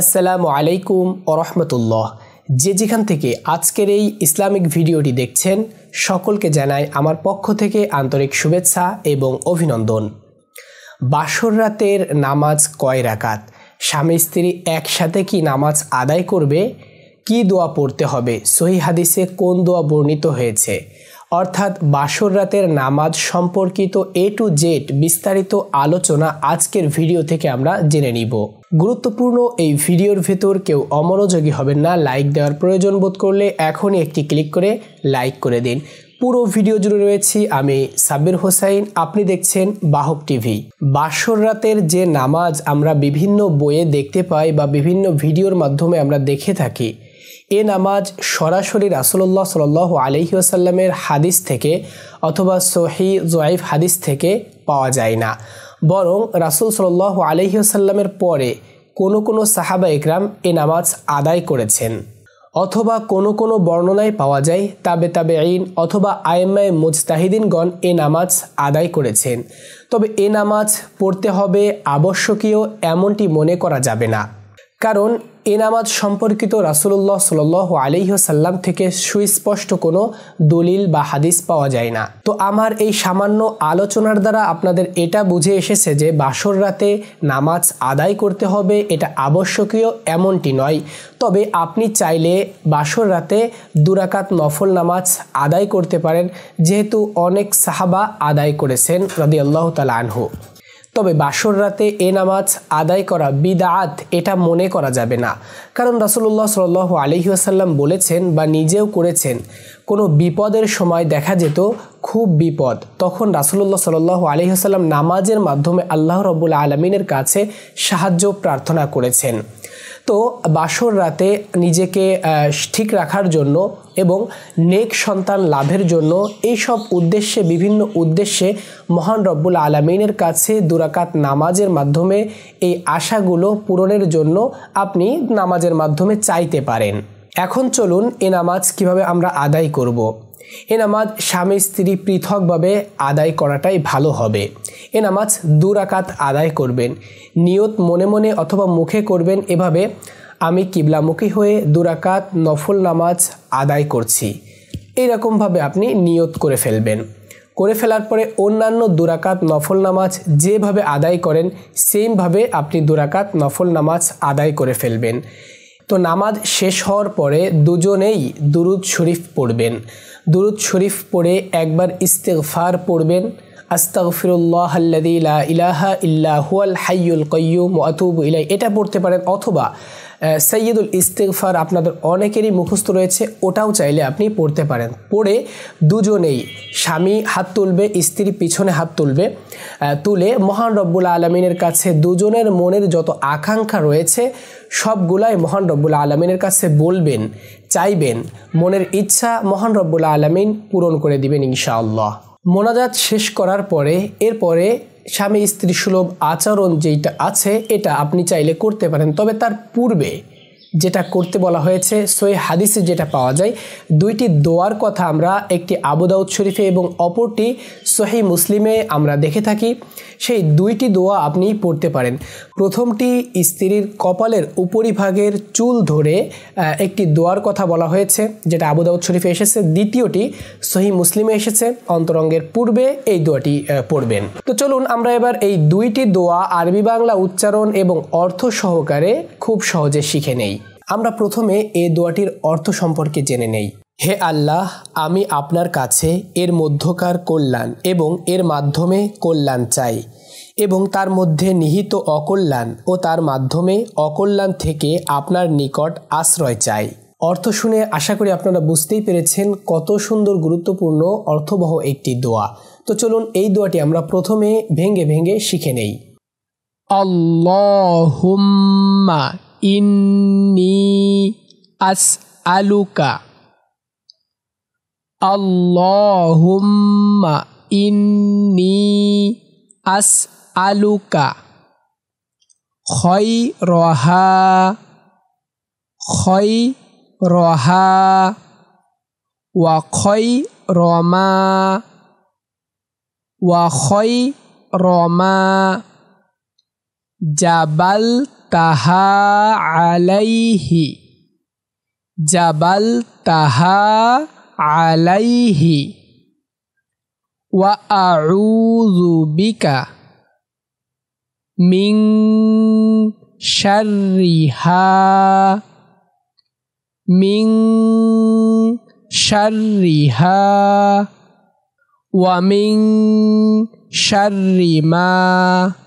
আসসালামু আলাইকুম ওরহমতুল্লাহ যে যেখান থেকে আজকের এই ইসলামিক ভিডিওটি দেখছেন সকলকে জানায় আমার পক্ষ থেকে আন্তরিক শুভেচ্ছা এবং অভিনন্দন বাসর রাতের নামাজ কয় রাকাত স্বামী স্ত্রী একসাথে কি নামাজ আদায় করবে কি দোয়া পড়তে হবে সহি হাদিসে কোন দোয়া বর্ণিত হয়েছে অর্থাৎ বাসর রাতের নামাজ সম্পর্কিত এ টু জেড বিস্তারিত আলোচনা আজকের ভিডিও থেকে আমরা জেনে নিব গুরুত্বপূর্ণ এই ভিডিওর ভেতর কেউ অমনোযোগী হবেন না লাইক দেওয়ার প্রয়োজন বোধ করলে এখনই একটি ক্লিক করে লাইক করে দিন পুরো ভিডিও জুড়ে রয়েছি আমি সাব্বির হোসাইন আপনি দেখছেন বাহক টিভি বাসর রাতের যে নামাজ আমরা বিভিন্ন বইয়ে দেখতে পাই বা বিভিন্ন ভিডিওর মাধ্যমে আমরা দেখে থাকি এ নামাজ সরাসরি রাসুল্লাহ সাল আলহিউসাল্লামের হাদিস থেকে অথবা সহি জয়েফ হাদিস থেকে পাওয়া যায় না বরং রাসুল সাল আলহিহাসাল্লামের পরে কোনো কোনো সাহাবা একরাম এ নামাজ আদায় করেছেন অথবা কোনো কোনো বর্ণনায় পাওয়া যায় তাবে তাবে আইন অথবা আইএমআই মুজতাহিদিনগণ এ নামাজ আদায় করেছেন তবে এ নামাজ পড়তে হবে আবশ্যকীয় এমনটি মনে করা যাবে না কারণ এ নামাজ সম্পর্কিত রাসুলুল্লাহ সাল আলিহসাল্লাম থেকে সুস্পষ্ট কোনো দলিল বা হাদিস পাওয়া যায় না তো আমার এই সামান্য আলোচনার দ্বারা আপনাদের এটা বুঝে এসেছে যে বাসর রাতে নামাজ আদায় করতে হবে এটা আবশ্যকীয় এমনটি নয় তবে আপনি চাইলে বাসর রাতে দুরাকাত নফল নামাজ আদায় করতে পারেন যেহেতু অনেক সাহাবা আদায় করেছেন রদি আল্লাহ তালা আনহু তবে বাসর রাতে এ নামাজ আদায় করা বিদাত এটা মনে করা যাবে না কারণ রাসুল্লাহ সাল আলহিহাসাল্লাম বলেছেন বা নিজেও করেছেন কোনো বিপদের সময় দেখা যেত খুব বিপদ তখন রাসুল্লাহ সাল আলহিহাসাল্লাম নামাজের মাধ্যমে আল্লাহ রবুল্লা আলমিনের কাছে সাহায্য প্রার্থনা করেছেন তো বাসর রাতে নিজেকে ঠিক রাখার জন্য এবং নেক সন্তান লাভের জন্য এই সব উদ্দেশ্যে বিভিন্ন উদ্দেশ্যে মহান রব্বুল আলমিনের কাছে দুরাকাত নামাজের মাধ্যমে এই আশাগুলো পূরণের জন্য আপনি নামাজের মাধ্যমে চাইতে পারেন এখন চলুন এ নামাজ কিভাবে আমরা আদায় করব। এ নামাজ স্বামী স্ত্রী পৃথকভাবে আদায় করাটাই ভালো হবে এ নামাজ দুরাকাত আদায় করবেন নিয়ত মনে মনে অথবা মুখে করবেন এভাবে আমি কিবলামুখী হয়ে দুরাকাত নফল নামাজ আদায় করছি এইরকমভাবে আপনি নিয়ত করে ফেলবেন করে ফেলার পরে অন্যান্য দুরাকাত নফল নামাজ যেভাবে আদায় করেন সেমভাবে আপনি দুরাকাত নফল নামাজ আদায় করে ফেলবেন তো নামাজ শেষ হওয়ার পরে দুজনেই দুরুদ শরীফ পড়বেন দুরুদ শরীফ পড়ে একবার ইস্তেফার পড়বেন আস্তাগফিরুল্লাহ ইলাহা ইল্লাহ হুয়াল হাইয়ুল কয়ুম আতুব ইলাই এটা পড়তে পারেন অথবা সৈয়দুল ইস্তেকফার আপনাদের অনেকেরই মুখস্থ রয়েছে ওটাও চাইলে আপনি পড়তে পারেন পড়ে দুজনেই স্বামী হাত তুলবে স্ত্রী পিছনে হাত তুলবে তুলে মহান রব্বুল আলমিনের কাছে দুজনের মনের যত আকাঙ্ক্ষা রয়েছে সবগুলাই মহান রব্বুল আলমিনের কাছে বলবেন চাইবেন মনের ইচ্ছা মহান রব্বুল আলমিন পূরণ করে দিবেন ইনশাআল্লাহ মোনাজাত শেষ করার পরে এরপরে স্বামী স্ত্রী সুলভ আচরণ যেটা আছে এটা আপনি চাইলে করতে পারেন তবে তার পূর্বে যেটা করতে বলা হয়েছে সই হাদিসে যেটা পাওয়া যায় দুইটি দোয়ার কথা আমরা একটি আবুদাউদ শরীফে এবং অপরটি সহি মুসলিমে আমরা দেখে থাকি সেই দুইটি দোয়া আপনি পড়তে পারেন প্রথমটি স্ত্রীর কপালের উপরিভাগের চুল ধরে একটি দোয়ার কথা বলা হয়েছে যেটা আবুদাউদ শরীফে এসেছে দ্বিতীয়টি সহি মুসলিমে এসেছে অন্তরঙ্গের পূর্বে এই দোয়াটি পড়বেন তো চলুন আমরা এবার এই দুইটি দোয়া আরবি বাংলা উচ্চারণ এবং অর্থ সহকারে খুব সহজে শিখে নেই আমরা প্রথমে এ দোয়াটির অর্থ সম্পর্কে জেনে নেই হে আল্লাহ আমি আপনার কাছে এর মধ্যকার কল্যাণ এবং এর মাধ্যমে কল্যাণ চাই এবং তার মধ্যে নিহিত অকল্যাণ ও তার মাধ্যমে অকল্যাণ থেকে আপনার নিকট আশ্রয় চাই অর্থ শুনে আশা করি আপনারা বুঝতেই পেরেছেন কত সুন্দর গুরুত্বপূর্ণ অর্থবহ একটি দোয়া তো চলুন এই দোয়াটি আমরা প্রথমে ভেঙ্গে ভেঙ্গে শিখে নেই আল্লাহুম্মা inni as'aluka Allahumma inni as'aluka khairaha khairaha wa khairama wa khairama jabal جبلتها عليه تها عليه وأعوذ بك من شرها من شرها ومن شر ما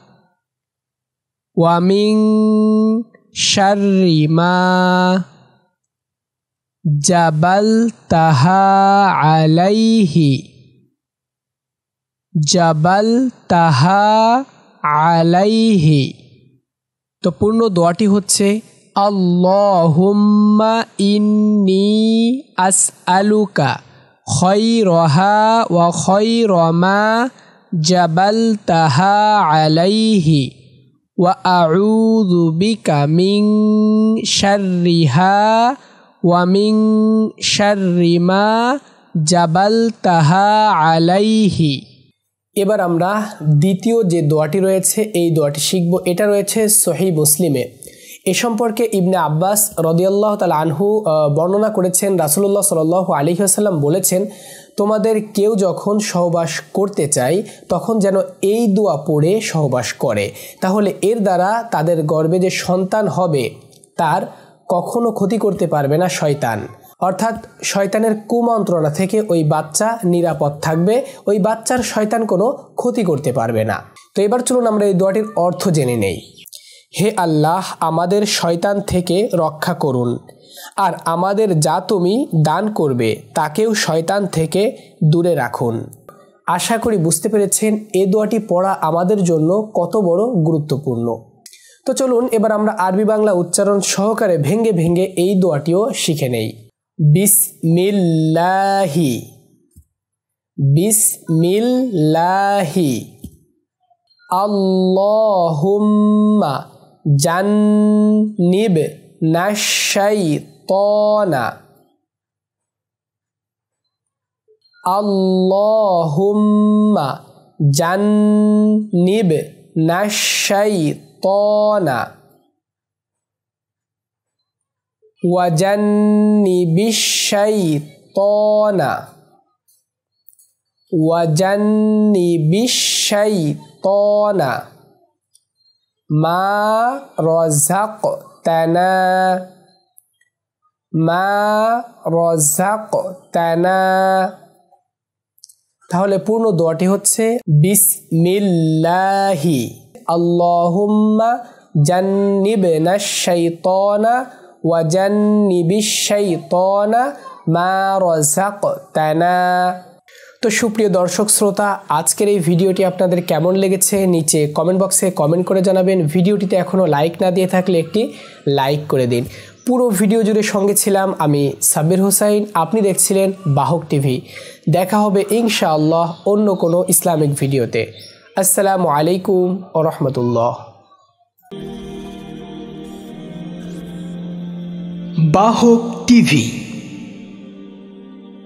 ومن شر ما جبلتها عليه জবালতাহা আলাইহি তো পূর্ণ দোয়াটি হচ্ছে আল্লাহুম্মা ইন্নি আস আলুকা খৈরহা ওয়া খৈরমা জবালতাহা আলাইহি وأعوذ بك من شرها ومن شر ما জাবালতাহা আলাইহি এবার আমরা দ্বিতীয় যে দোয়াটি রয়েছে এই দোয়াটি শিখব এটা রয়েছে সহি মুসলিমে এ সম্পর্কে ইবনে আব্বাস রদিয়াল্লাহ তাল আনহু বর্ণনা করেছেন রাসুলুল্লাহ সাল আলী আসাল্লাম বলেছেন তোমাদের কেউ যখন সহবাস করতে চায় তখন যেন এই দোয়া পড়ে সহবাস করে তাহলে এর দ্বারা তাদের গর্বে যে সন্তান হবে তার কখনো ক্ষতি করতে পারবে না শয়তান অর্থাৎ শয়তানের কুমন্ত্রণা থেকে ওই বাচ্চা নিরাপদ থাকবে ওই বাচ্চার শয়তান কোনো ক্ষতি করতে পারবে না তো এবার চলুন আমরা এই দোয়াটির অর্থ জেনে নেই হে আল্লাহ আমাদের শয়তান থেকে রক্ষা করুন আর আমাদের যা তুমি দান করবে তাকেও শয়তান থেকে দূরে রাখুন আশা করি বুঝতে পেরেছেন এ দোয়াটি পড়া আমাদের জন্য কত বড় গুরুত্বপূর্ণ তো চলুন এবার আমরা আরবি বাংলা উচ্চারণ সহকারে ভেঙ্গে ভেঙ্গে এই দোয়াটিও শিখে নেই বিসমিল্লাহি বিসমিল্লাহি আল্লাহুম্মা জান্নিব নাশাইতনা আল্লাহুম্মা জান্নিব নাশাইতনা وجنب الشيطان وجنب তনা মা রজাক তানা মা রজাক তানা তাহলে পূর্ণ দোয়াটি হচ্ছে বিসমিল্লাহি আল্লাহুম্মা জান্নিবনা শাইতানা ওয়া জান্নিবিশ শাইতানা মা রযাকতানা তো সুপ্রিয় দর্শক শ্রোতা আজকের এই ভিডিওটি আপনাদের কেমন লেগেছে নিচে কমেন্ট বক্সে কমেন্ট করে জানাবেন ভিডিওটিতে এখনও লাইক না দিয়ে থাকলে একটি লাইক করে দিন পুরো ভিডিও জুড়ে সঙ্গে ছিলাম আমি সাব্বির হোসাইন আপনি দেখছিলেন বাহক টিভি দেখা হবে ইনশাআল্লাহ অন্য কোনো ইসলামিক ভিডিওতে আসসালামু আলাইকুম ও রহমতুল্লাহ বাহক টিভি